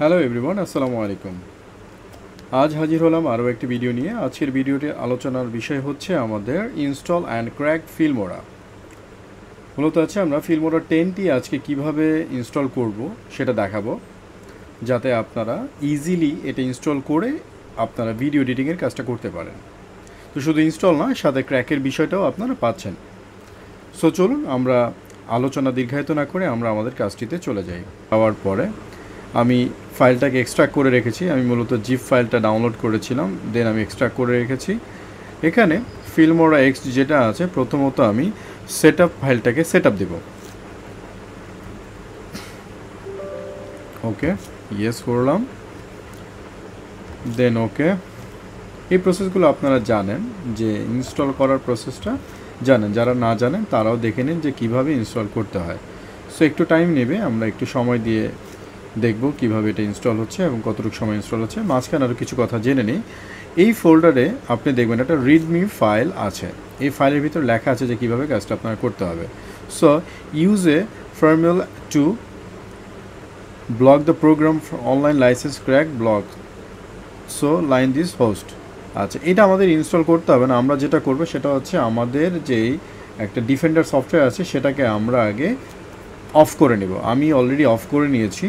hello everyone আসসালামু আলাইকুম আজ হাজির হলাম আরও একটি ভিডিও নিয়ে আজকের ভিডিওটি আলোচনার বিষয় হচ্ছে আমাদের ইনস্টল অ্যান্ড ক্র্যাক ফিল্মোরা মূলত আছে আমরা ফিল্মোরা টেনটি আজকে কিভাবে ইনস্টল করব সেটা দেখাবো যাতে আপনারা ইজিলি এটা ইনস্টল করে আপনারা ভিডিও এডিটিংয়ের কাজটা করতে পারেন তো শুধু ইনস্টল না সাথে ক্র্যাকের বিষয়টাও আপনারা পাচ্ছেন সো চলুন আমরা আলোচনা দীর্ঘায়িত না করে আমরা আমাদের কাজটিতে চলে যাই যাওয়ার পরে আমি ফাইলটাকে এক্সট্রাক্ট করে রেখেছি আমি মূলত জিপ ফাইলটা ডাউনলোড করেছিলাম দেন আমি এক্সট্রাক্ট করে রেখেছি এখানে ফিল্মোরা এক্স যেটা আছে প্রথমত আমি সেট ফাইলটাকে সেট আপ দেব ওকে ইয়েস করলাম দেন ওকে এই প্রসেসগুলো আপনারা জানেন যে ইনস্টল করার প্রসেসটা জানেন যারা না জানেন তারাও দেখে নিন যে কিভাবে ইনস্টল করতে হয় সো একটু টাইম নেবে আমরা একটু সময় দিয়ে দেখব কিভাবে এটা ইনস্টল হচ্ছে এবং কতটুকু সময় ইনস্টল হচ্ছে মাঝখানে আরও কিছু কথা জেনে নিই এই ফোল্ডারে আপনি দেখবেন একটা রিডমি ফাইল আছে এই ফাইলের ভিতর লেখা আছে যে কিভাবে কাজটা আপনার করতে হবে so use a firewall to block the program online license crack block so line this host আচ্ছা এটা আমাদের ইনস্টল করতে হবে না আমরা যেটা করবো সেটা হচ্ছে আমাদের যেই একটা ডিফেন্ডার সফটওয়্যার আছে সেটাকে আমরা আগে অফ করে নেব আমি অলরেডি অফ করে নিয়েছি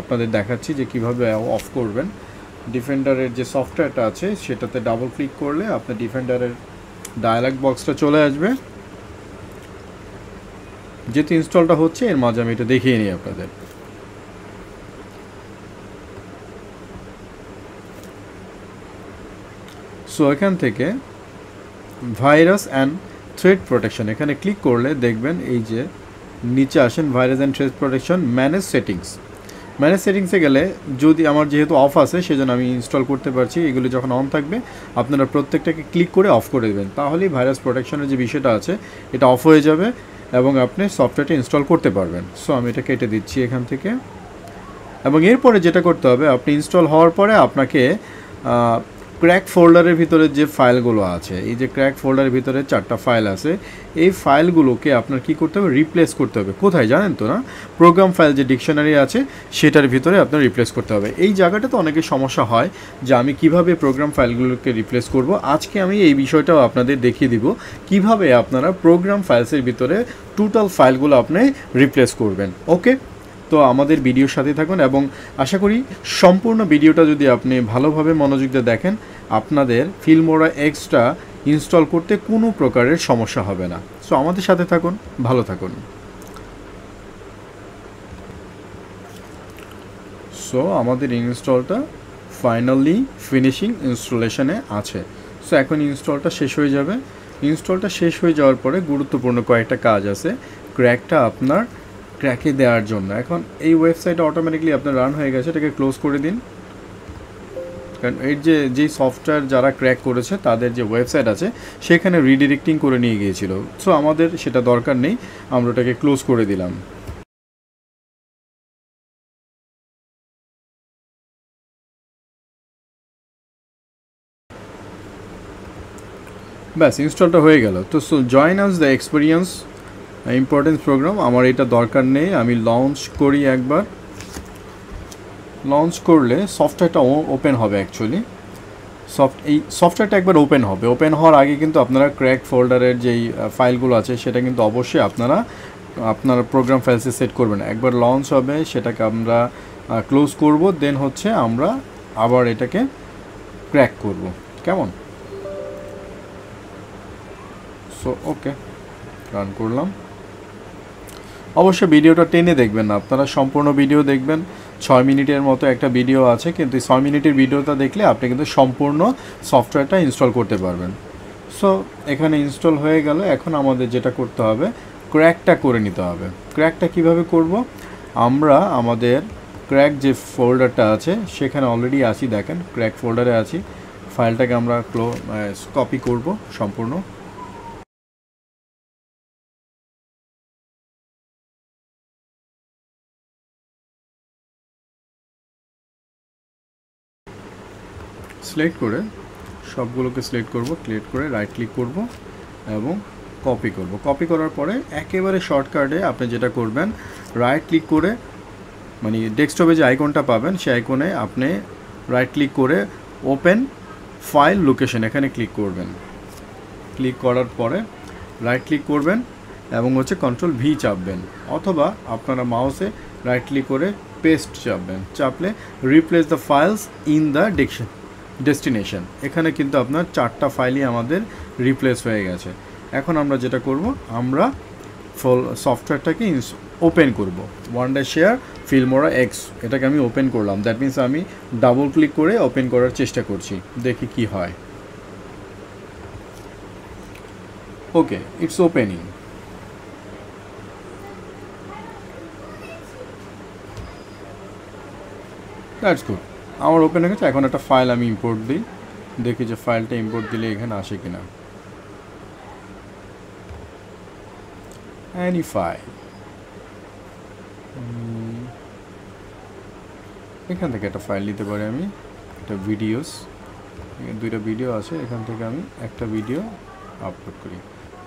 আপনাদের দেখাচ্ছি যে কিভাবে অফ করবেন ডিফেন্ডারের যে সফটওয়্যারটা আছে সেটাতে ডাবল ক্লিক করলে আপনার ডিফেন্ডারের ডায়ালগ বক্সটা চলে আসবে যেহেতু ইনস্টলটা হচ্ছে এর মাঝে আমি এটা দেখিয়ে নিই আপনাদের সো এখান থেকে ভাইরাস অ্যান্ড থ্রেড প্রোটেকশন এখানে ক্লিক করলে দেখবেন এই যে নিচে আসেন virus and threat protection manage settings manage সেটিংসে গেলে যদি আমার যেহেতু অফ আছে সেজন্য আমি ইনস্টল করতে পারছি এগুলো যখন অন থাকবে আপনারা প্রত্যেকটাকে ক্লিক করে অফ করে দেবেন তাহলেই ভাইরাস প্রোটেকশনের যে বিষয়টা আছে এটা অফ হয়ে যাবে এবং আপনি সফটওয়্যারটা ইনস্টল করতে পারবেন সো আমি এটা কেটে দিচ্ছি এখান থেকে এবং এরপরে যেটা করতে হবে আপনি ইনস্টল হওয়ার পরে আপনাকে ক্র্যাক ফোল্ডারের ভিতরে যে ফাইলগুলো আছে এই যে ক্র্যাক ফোল্ডারের ভিতরে চারটা ফাইল আছে এই ফাইলগুলোকে আপনার কি করতে হবে রিপ্লেস করতে হবে কোথায় জানেন তো না প্রোগ্রাম ফাইল যে ডিকশনারি আছে সেটার ভিতরে আপনার রিপ্লেস করতে হবে এই জায়গাটা তো অনেকের সমস্যা হয় যে আমি কিভাবে প্রোগ্রাম ফাইলগুলোকে রিপ্লেস করব আজকে আমি এই বিষয়টাও আপনাদের দেখিয়ে দিব কিভাবে আপনারা প্রোগ্রাম ফাইলসের ভিতরে টোটাল ফাইলগুলো আপনি রিপ্লেস করবেন ওকে তো আমাদের ভিডিওর সাথে থাকুন এবং আশা করি সম্পূর্ণ ভিডিওটা যদি আপনি ভালোভাবে মনোযোগ দিয়ে দেখেন আপনাদের ফিল্মোরা এক্সট্রা ইনস্টল করতে কোনো প্রকারের সমস্যা হবে না সো আমাদের সাথে থাকুন ভালো থাকুন সো আমাদের ইনস্টলটা ফাইনালি ফিনিশিং ইনস্টলেশনে আছে সো এখন ইনস্টলটা শেষ হয়ে যাবে ইনস্টলটা শেষ হয়ে যাওয়ার পরে গুরুত্বপূর্ণ কয়েকটা কাজ আছে ক্র্যাকটা আপনার ক্র্যাকে দেওয়ার জন্য এখন এই ওয়েবসাইটটা অটোমেটিকলি আপনার রান হয়ে গেছে এটাকে ক্লোজ করে দিন কারণ এর যে যেই সফটওয়্যার যারা ক্র্যাক করেছে তাদের যে ওয়েবসাইট আছে সেখানে রিডিরেক্টিং করে নিয়ে গিয়েছিল সো আমাদের সেটা দরকার নেই আমরা ওটাকে ক্লোজ করে দিলাম ব্যাস ইনস্টলটা হয়ে গেল তো so join us the experience importance program আমার এটা দরকার নেই আমি লঞ্চ করি একবার লঞ্চ করলে সফটওয়্যারটা ওপেন হবে অ্যাকচুয়ালি সফট এই সফটওয়্যারটা একবার ওপেন হবে ওপেন হওয়ার আগে কিন্তু আপনারা ক্র্যাক ফোল্ডারের যেই ফাইলগুলো আছে সেটা কিন্তু অবশ্যই আপনারা আপনার প্রোগ্রাম ফাইলসে সেট করবেন একবার লঞ্চ হবে সেটাকে আমরা ক্লোজ করব দেন হচ্ছে আমরা আবার এটাকে ক্র্যাক করব কেমন সো ওকে রান করলাম অবশ্যই ভিডিওটা টেনে দেখবেন না আপনারা সম্পূর্ণ ভিডিও দেখবেন ছয় মিনিটের মতো একটা ভিডিও আছে কিন্তু ছয় মিনিটের ভিডিওটা দেখলে আপনি কিন্তু সম্পূর্ণ সফটওয়্যারটা ইনস্টল করতে পারবেন সো এখানে ইনস্টল হয়ে গেল এখন আমাদের যেটা করতে হবে ক্র্যাকটা করে নিতে হবে ক্র্যাকটা কিভাবে করব আমরা আমাদের ক্র্যাক যে ফোল্ডারটা আছে সেখানে অলরেডি আছি দেখেন ক্র্যাক ফোল্ডারে আছি ফাইলটাকে আমরা ক্লো কপি করব সম্পূর্ণ সিলেক্ট করে সবগুলোকে সিলেক্ট করব ক্লিক করে রাইট ক্লিক করব এবং কপি করব কপি করার পরে একেবারে শর্টকাটে আপনি যেটা করবেন রাইট ক্লিক করে মানে ডেস্কটপে যে আইকনটা পাবেন সেই আইকনে আপনি রাইট ক্লিক করে ওপেন ফাইল লোকেশন এখানে ক্লিক করবেন ক্লিক করার পরে রাইট ক্লিক করবেন এবং হচ্ছে কন্ট্রোল ভি চাপবেন অথবা আপনারা মাউসে রাইট ক্লিক করে পেস্ট চাপবেন চাপলে replace the files in the diction destination এখানে কিন্তু আপনার চারটা ফাইলই আমাদের রিপ্লেস হয়ে গেছে এখন আমরা যেটা করব আমরা ফল সফটওয়্যারটাকে ওপেন করব one day share Filmora X এটাকে আমি ওপেন করলাম দ্যাট মিন্স আমি ডাবল ক্লিক করে ওপেন করার চেষ্টা করছি দেখি কি হয় okay it's opening that's good আমার ওপেন হয়ে গেছে এখন একটা ফাইল আমি ইম্পোর্ট দিই দেখি যে ফাইলটা ইম্পোর্ট দিলে এখানে আসে কি না এখান থেকে একটা ফাইল নিতে পারি আমি একটা ভিডিওস দুইটা ভিডিও আছে এখান থেকে আমি একটা ভিডিও আপলোড করি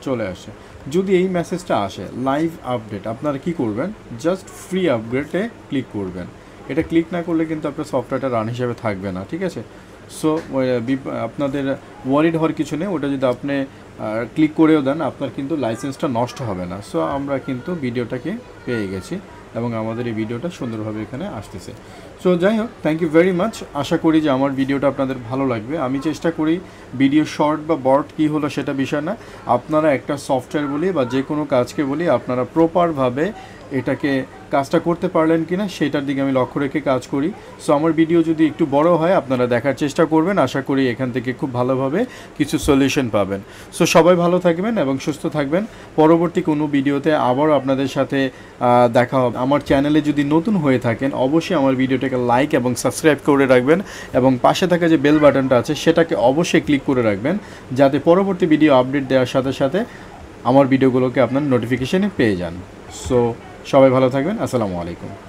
চলে আসে যদি এই মেসেজটা আসে লাইভ আপডেট আপনারা কি করবেন জাস্ট ফ্রি আপডেটে ক্লিক করবেন এটা ক্লিক না করলে কিন্তু আপনার সফটওয়্যারটা রান হিসাবে থাকবে না ঠিক আছে সো আপনাদের ওয়ারিড হওয়ার কিছু নেই ওটা যদি আপনি ক্লিক করেও দেন আপনার কিন্তু লাইসেন্সটা নষ্ট হবে না সো আমরা কিন্তু ভিডিওটাকে পেয়ে গেছি এবং আমাদের এই ভিডিওটা সুন্দরভাবে এখানে আসতেছে সো যাই হোক থ্যাংক ইউ ভেরি মাচ আশা করি যে আমার ভিডিওটা আপনাদের ভালো লাগবে আমি চেষ্টা করি ভিডিও শর্ট বা বর্ড কী হলো সেটা বিষয় না আপনারা একটা সফটওয়্যার বলি বা যে কোনো কাজকে বলি আপনারা প্রপারভাবে এটাকে কাজটা করতে পারলেন কি না সেটার দিকে আমি লক্ষ্য রেখে কাজ করি সো আমার ভিডিও যদি একটু বড় হয় আপনারা দেখার চেষ্টা করবেন আশা করি এখান থেকে খুব ভালোভাবে কিছু সলিউশন পাবেন সো সবাই ভালো থাকবেন এবং সুস্থ থাকবেন পরবর্তী কোনো ভিডিওতে আবার আপনাদের সাথে দেখা হবে আমার চ্যানেলে যদি নতুন হয়ে থাকেন অবশ্যই আমার ভিডিওটা ভিডিওটাকে লাইক এবং সাবস্ক্রাইব করে রাখবেন এবং পাশে থাকা যে বেল বাটনটা আছে সেটাকে অবশ্যই ক্লিক করে রাখবেন যাতে পরবর্তী ভিডিও আপডেট দেওয়ার সাথে সাথে আমার ভিডিওগুলোকে আপনার নোটিফিকেশানে পেয়ে যান সো সবাই ভালো থাকবেন আসসালামু আলাইকুম